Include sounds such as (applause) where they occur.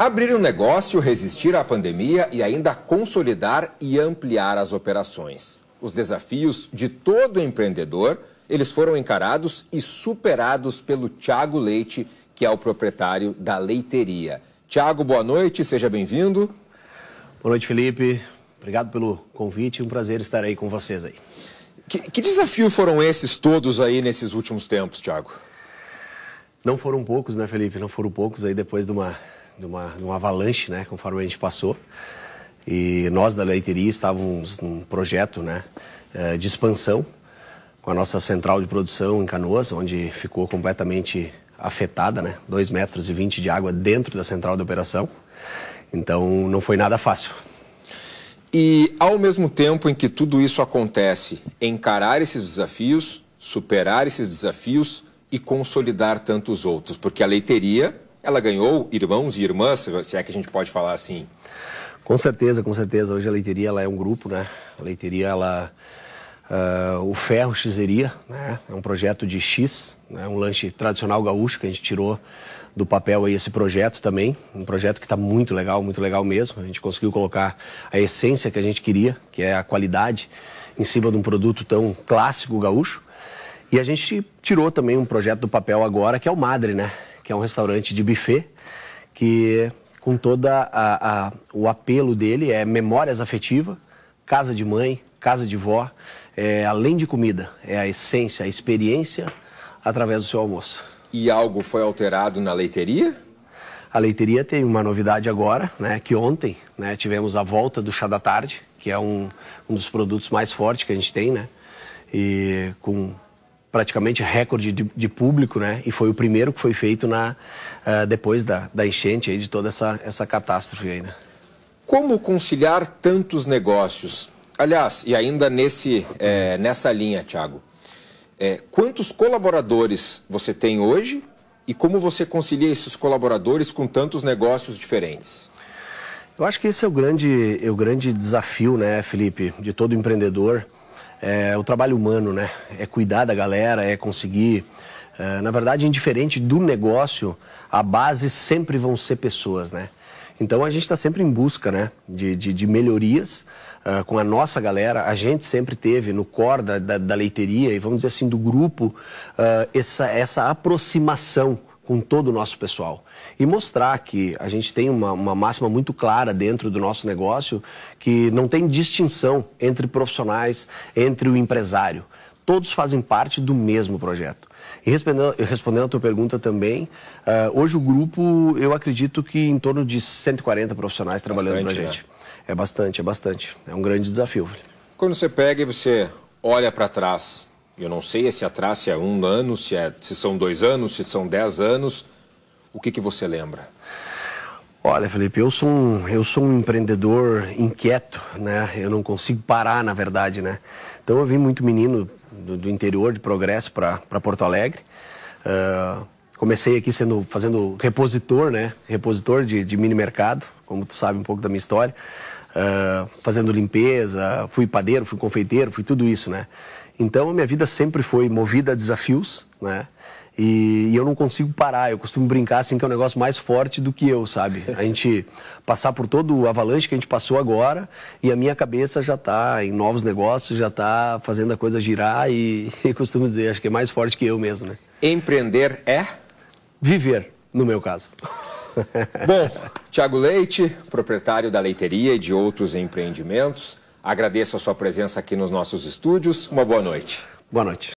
Abrir um negócio, resistir à pandemia e ainda consolidar e ampliar as operações. Os desafios de todo empreendedor, eles foram encarados e superados pelo Tiago Leite, que é o proprietário da leiteria. Tiago, boa noite, seja bem-vindo. Boa noite, Felipe. Obrigado pelo convite, um prazer estar aí com vocês aí. Que, que desafio foram esses todos aí nesses últimos tempos, Tiago? Não foram poucos, né, Felipe? Não foram poucos aí depois de uma de uma, de uma avalanche, né, conforme a gente passou. E nós da leiteria estávamos num projeto né, é, de expansão com a nossa central de produção em Canoas, onde ficou completamente afetada, né? 2 metros e 20 de água dentro da central de operação. Então não foi nada fácil. E ao mesmo tempo em que tudo isso acontece, encarar esses desafios, superar esses desafios e consolidar tantos outros, porque a leiteria ela ganhou irmãos e irmãs, se é que a gente pode falar assim. Com certeza, com certeza. Hoje a leiteria ela é um grupo, né? A leiteria, ela. Uh, o Ferro xeria, né? É um projeto de X, né? um lanche tradicional gaúcho que a gente tirou do papel aí esse projeto também, um projeto que está muito legal, muito legal mesmo. A gente conseguiu colocar a essência que a gente queria, que é a qualidade, em cima de um produto tão clássico gaúcho. E a gente tirou também um projeto do papel agora, que é o Madre, né? que é um restaurante de buffet, que com toda a, a, o apelo dele é memórias afetiva, casa de mãe, casa de vó, é, além de comida, é a essência, a experiência através do seu almoço. E algo foi alterado na leiteria? A leiteria tem uma novidade agora, né, que ontem né, tivemos a volta do chá da tarde, que é um, um dos produtos mais fortes que a gente tem, né, e com praticamente recorde de, de, público, né? E foi o primeiro que foi feito na, uh, depois da, da enchente aí, de toda essa, essa catástrofe aí, né? Como conciliar tantos negócios? Aliás, e ainda nesse, é, nessa linha, Thiago, é, quantos colaboradores você tem hoje e como você concilia esses colaboradores com tantos negócios diferentes? Eu acho que esse é o grande, é o grande desafio, né, Felipe, de todo empreendedor é o trabalho humano, né? É cuidar da galera, é conseguir. É, na verdade, indiferente do negócio, a base sempre vão ser pessoas, né? Então a gente está sempre em busca, né? De, de, de melhorias. Uh, com a nossa galera, a gente sempre teve no core da, da, da leiteria e vamos dizer assim do grupo uh, essa, essa aproximação com todo o nosso pessoal e mostrar que a gente tem uma, uma máxima muito clara dentro do nosso negócio que não tem distinção entre profissionais, entre o empresário. Todos fazem parte do mesmo projeto. E respondendo, respondendo a tua pergunta também, uh, hoje o grupo, eu acredito que em torno de 140 profissionais trabalhando bastante, pra gente. Né? É bastante, é bastante. É um grande desafio. Quando você pega e você olha para trás, eu não sei se atrás se é um ano, se, é, se são dois anos, se são dez anos, o que, que você lembra? Olha, Felipe, eu sou, um, eu sou um empreendedor inquieto, né? Eu não consigo parar, na verdade, né? Então eu vim muito menino do, do interior de Progresso para Porto Alegre. Uh, comecei aqui sendo fazendo repositor, né? Repositor de, de, mini mercado, como tu sabe um pouco da minha história. Uh, fazendo limpeza, fui padeiro, fui confeiteiro, fui tudo isso, né? Então a minha vida sempre foi movida a desafios, né? E, e, eu não consigo parar. Eu costumo brincar assim que é um negócio mais forte do que eu, sabe? A gente passar por todo o avalanche que a gente passou agora e a minha cabeça já está em novos negócios, já está fazendo a coisa girar e, (laughs) e costumo dizer, acho que é mais forte que eu mesmo, né? Empreender é viver, no meu caso. Bom, Tiago Leite, proprietário da leiteria e de outros empreendimentos, Agradeço a sua presença aqui nos nossos estúdios. Uma boa noite. Boa noite.